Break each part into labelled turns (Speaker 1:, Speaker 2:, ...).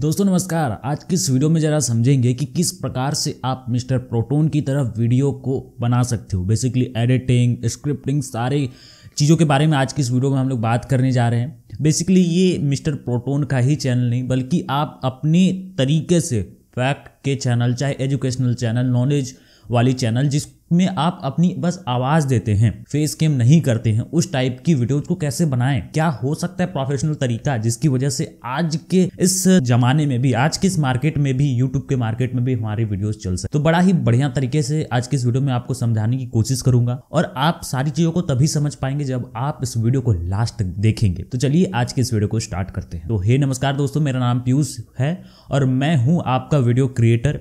Speaker 1: दोस्तों नमस्कार आज किस वीडियो में ज़रा समझेंगे कि किस प्रकार से आप मिस्टर प्रोटोन की तरफ वीडियो को बना सकते हो बेसिकली एडिटिंग स्क्रिप्टिंग सारे चीज़ों के बारे में आज की इस वीडियो में हम लोग बात करने जा रहे हैं बेसिकली ये मिस्टर प्रोटोन का ही चैनल नहीं बल्कि आप अपने तरीके से फैक्ट के चैनल चाहे एजुकेशनल चैनल नॉलेज वाली चैनल जिसमें आप अपनी बस आवाज देते हैं फेस केम नहीं करते हैं उस टाइप की वीडियोस को कैसे बनाएं क्या हो सकता है प्रोफेशनल तरीका जिसकी वजह से आज के इस जमाने में भी आज के इस मार्केट में भी यूट्यूब के मार्केट में भी हमारी वीडियोस चल सके तो बड़ा ही बढ़िया तरीके से आज के इस वीडियो में आपको समझाने की कोशिश करूंगा और आप सारी चीजों को तभी समझ पाएंगे जब आप इस वीडियो को लास्ट तक देखेंगे तो चलिए आज के इस वीडियो को स्टार्ट करते हैं तो हे नमस्कार दोस्तों मेरा नाम पीयूष है और मैं हूं आपका वीडियो क्रिएटर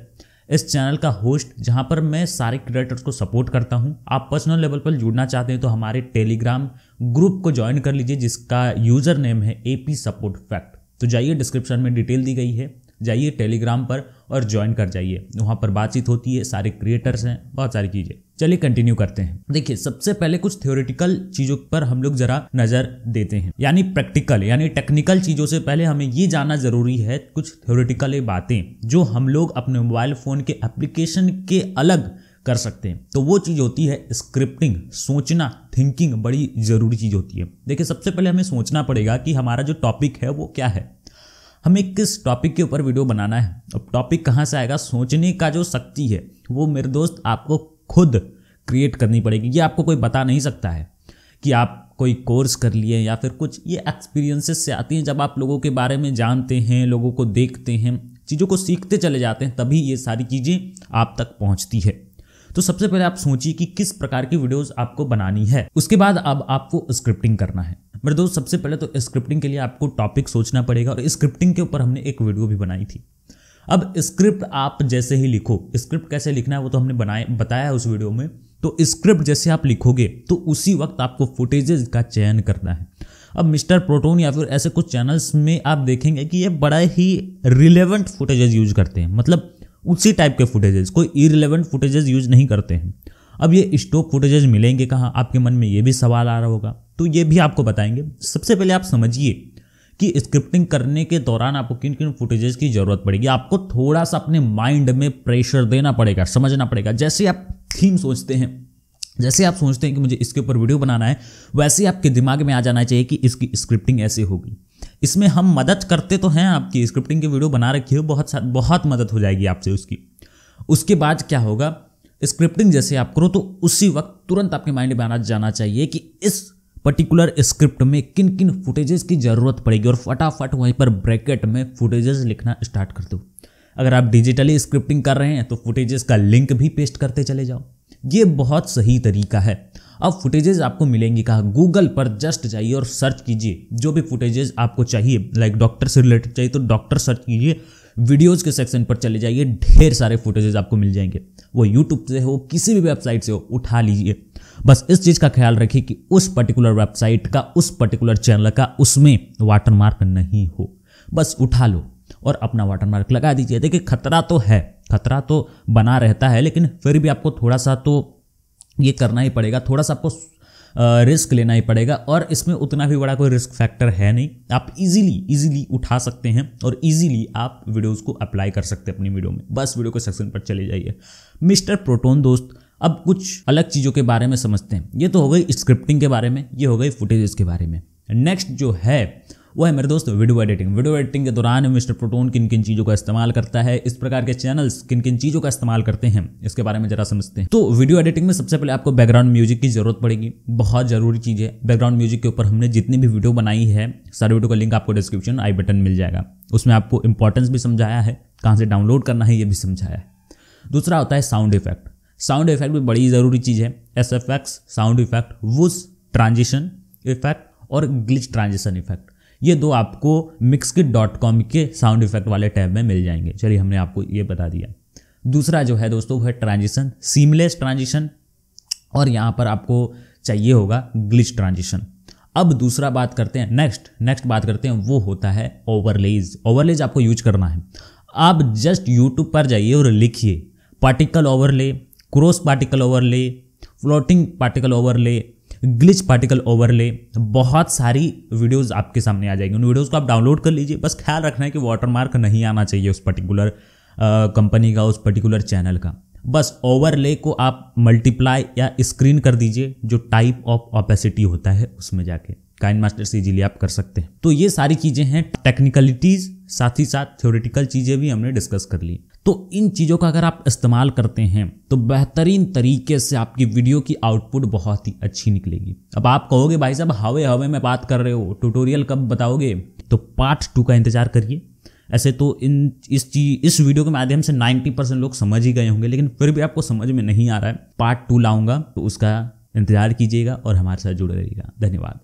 Speaker 1: इस चैनल का होस्ट जहां पर मैं सारे क्रिएटर्स को सपोर्ट करता हूं आप पर्सनल लेवल पर जुड़ना चाहते हैं तो हमारे टेलीग्राम ग्रुप को ज्वाइन कर लीजिए जिसका यूज़र नेम है ए सपोर्ट फैक्ट तो जाइए डिस्क्रिप्शन में डिटेल दी गई है जाइए टेलीग्राम पर और ज्वाइन कर जाइए वहाँ पर बातचीत होती है सारे क्रिएटर्स हैं बहुत सारी चीज़ें चलिए कंटिन्यू करते हैं देखिए सबसे पहले कुछ थ्योरेटिकल चीज़ों पर हम लोग जरा नज़र देते हैं यानी प्रैक्टिकल यानी टेक्निकल चीज़ों से पहले हमें ये जानना ज़रूरी है कुछ थ्योरेटिकल बातें जो हम लोग अपने मोबाइल फ़ोन के एप्लीकेशन के अलग कर सकते हैं तो वो चीज़ होती है स्क्रिप्टिंग सोचना थिंकिंग बड़ी ज़रूरी चीज़ होती है देखिए सबसे पहले हमें सोचना पड़ेगा कि हमारा जो टॉपिक है वो क्या है हमें किस टॉपिक के ऊपर वीडियो बनाना है अब टॉपिक कहाँ से आएगा सोचने का जो शक्ति है वो मेरे दोस्त आपको खुद क्रिएट करनी पड़ेगी ये आपको कोई बता नहीं सकता है कि आप कोई कोर्स कर लिए या फिर कुछ ये एक्सपीरियंसेस से आती हैं जब आप लोगों के बारे में जानते हैं लोगों को देखते हैं चीज़ों को सीखते चले जाते हैं तभी ये सारी चीज़ें आप तक पहुंचती है तो सबसे पहले आप सोचिए कि किस प्रकार की वीडियोस आपको बनानी है उसके बाद अब आपको स्क्रिप्टिंग करना है मेरे दोस्त सबसे पहले तो स्क्रिप्टिंग के लिए आपको टॉपिक सोचना पड़ेगा और स्क्रिप्टिंग के ऊपर हमने एक वीडियो भी बनाई थी अब स्क्रिप्ट आप जैसे ही लिखो स्क्रिप्ट कैसे लिखना है वो तो हमने बनाए बताया है उस वीडियो में तो स्क्रिप्ट जैसे आप लिखोगे तो उसी वक्त आपको फुटेजेज का चयन करना है अब मिस्टर प्रोटोन या फिर ऐसे कुछ चैनल्स में आप देखेंगे कि ये बड़ा ही रिलेवेंट फुटेजेज यूज करते हैं मतलब उसी टाइप के फुटेजेज कोई इरिलेवेंट फुटेजेज यूज नहीं करते हैं अब ये स्टोक फुटेजेज मिलेंगे कहाँ आपके मन में ये भी सवाल आ रहा होगा तो ये भी आपको बताएंगे सबसे पहले आप समझिए कि स्क्रिप्टिंग करने के दौरान आपको किन किन फुटेजेस की जरूरत पड़ेगी आपको थोड़ा सा अपने माइंड में प्रेशर देना पड़ेगा समझना पड़ेगा जैसे आप थीम सोचते हैं जैसे आप सोचते हैं कि मुझे इसके ऊपर वीडियो बनाना है वैसे आपके दिमाग में आ जाना चाहिए कि इसकी स्क्रिप्टिंग ऐसे होगी इसमें हम मदद करते तो हैं आपकी स्क्रिप्टिंग की वीडियो बना रखी हो बहुत बहुत मदद हो जाएगी आपसे उसकी उसके बाद क्या होगा स्क्रिप्टिंग जैसे आप करो तो उसी वक्त तुरंत आपके माइंड में आना जाना चाहिए कि इस पर्टिकुलर स्क्रिप्ट में किन किन फुटेजेस की ज़रूरत पड़ेगी और फटाफट वहीं पर ब्रैकेट में फुटेजेस लिखना स्टार्ट कर दो अगर आप डिजिटली स्क्रिप्टिंग कर रहे हैं तो फुटेजेस का लिंक भी पेस्ट करते चले जाओ ये बहुत सही तरीका है अब फुटेजेस आपको मिलेंगी कहा गूगल पर जस्ट जाइए और सर्च कीजिए जो भी फुटेजेस आपको चाहिए लाइक डॉक्टर से रिलेटेड चाहिए तो डॉक्टर सर्च कीजिए वीडियोज़ के सेक्शन पर चले जाइए ढेर सारे फुटेजेस आपको मिल जाएंगे वो यूट्यूब से हो किसी भी वेबसाइट से हो उठा लीजिए बस इस चीज़ का ख्याल रखिए कि उस पर्टिकुलर वेबसाइट का उस पर्टिकुलर चैनल का उसमें वाटरमार्क नहीं हो बस उठा लो और अपना वाटरमार्क लगा दीजिए देखिए खतरा तो है खतरा तो बना रहता है लेकिन फिर भी आपको थोड़ा सा तो ये करना ही पड़ेगा थोड़ा सा आपको रिस्क लेना ही पड़ेगा और इसमें उतना भी बड़ा कोई रिस्क फैक्टर है नहीं आप इजीली इजीली उठा सकते हैं और इजीली आप वीडियोस को अप्लाई कर सकते हैं अपनी वीडियो में बस वीडियो के सेक्शन पर चले जाइए मिस्टर प्रोटोन दोस्त अब कुछ अलग चीज़ों के बारे में समझते हैं ये तो हो गई स्क्रिप्टिंग के बारे में ये हो गई फुटेजेस के बारे में नेक्स्ट जो है वो है मेरे दोस्त वीडियो एडिटिंग वीडियो एडिटिंग के दौरान मिस्टर प्रोटोन किन किन चीज़ों का इस्तेमाल करता है इस प्रकार के चैनल्स किन किन चीज़ों का इस्तेमाल करते हैं इसके बारे में जरा समझते हैं तो वीडियो एडिटिंग में सबसे पहले आपको बैकग्राउंड म्यूजिक की जरूरत पड़ेगी बहुत ज़रूरी चीज़ है बैकग्राउंड म्यूजिक के ऊपर हमने जितनी भी वीडियो बनाई है सारी वीडियो का लिंक आपको डिस्क्रिप्शन आई बटन मिल जाएगा उसमें आपको इंपॉर्टेंस भी समझाया है कहाँ से डाउनलोड करना है ये भी समझाया है दूसरा होता है साउंड इफेक्ट साउंड इफेक्ट भी बड़ी ज़रूरी चीज़ है S F X sound effect whoosh transition effect और ग्लिच ट्रांजिशन इफेक्ट ये दो आपको मिक्सकिट डॉट कॉम के साउंड इफेक्ट वाले टैब में मिल जाएंगे चलिए हमने आपको ये बता दिया दूसरा जो है दोस्तों वो है ट्रांजिशन सीमलेस ट्रांजिशन और यहाँ पर आपको चाहिए होगा ग्लिच ट्रांजिशन अब दूसरा बात करते हैं नेक्स्ट नेक्स्ट बात करते हैं वो होता है ओवरलेज ओवरलेज आपको यूज करना है आप जस्ट यूट्यूब पर जाइए और लिखिए particle overlay cross particle overlay floating particle overlay glitch particle overlay बहुत सारी वीडियोस आपके सामने आ जाएगी उन वीडियोस को आप डाउनलोड कर लीजिए बस ख्याल रखना है कि वाटरमार्क नहीं आना चाहिए उस पर्टिकुलर कंपनी का उस पर्टिकुलर चैनल का बस ओवरले को आप मल्टीप्लाई या स्क्रीन कर दीजिए जो टाइप ऑफ ऑपेसिटी होता है उसमें जाके काइन मास्टर से इजीली आप कर सकते हैं तो ये सारी चीज़ें हैं टेक्निकलिटीज़ साथ ही साथ थ्योरेटिकल चीज़ें भी हमने डिस्कस कर ली तो इन चीज़ों का अगर आप इस्तेमाल करते हैं तो बेहतरीन तरीके से आपकी वीडियो की आउटपुट बहुत ही अच्छी निकलेगी अब आप कहोगे भाई साहब हवे हवे में बात कर रहे हो ट्यूटोरियल कब बताओगे तो पार्ट टू का इंतजार करिए ऐसे तो इन इस चीज इस वीडियो के माध्यम से 90 परसेंट लोग समझ ही गए होंगे लेकिन फिर भी आपको समझ में नहीं आ रहा है पार्ट टू लाऊंगा तो उसका इंतजार कीजिएगा और हमारे साथ जुड़े रहिएगा धन्यवाद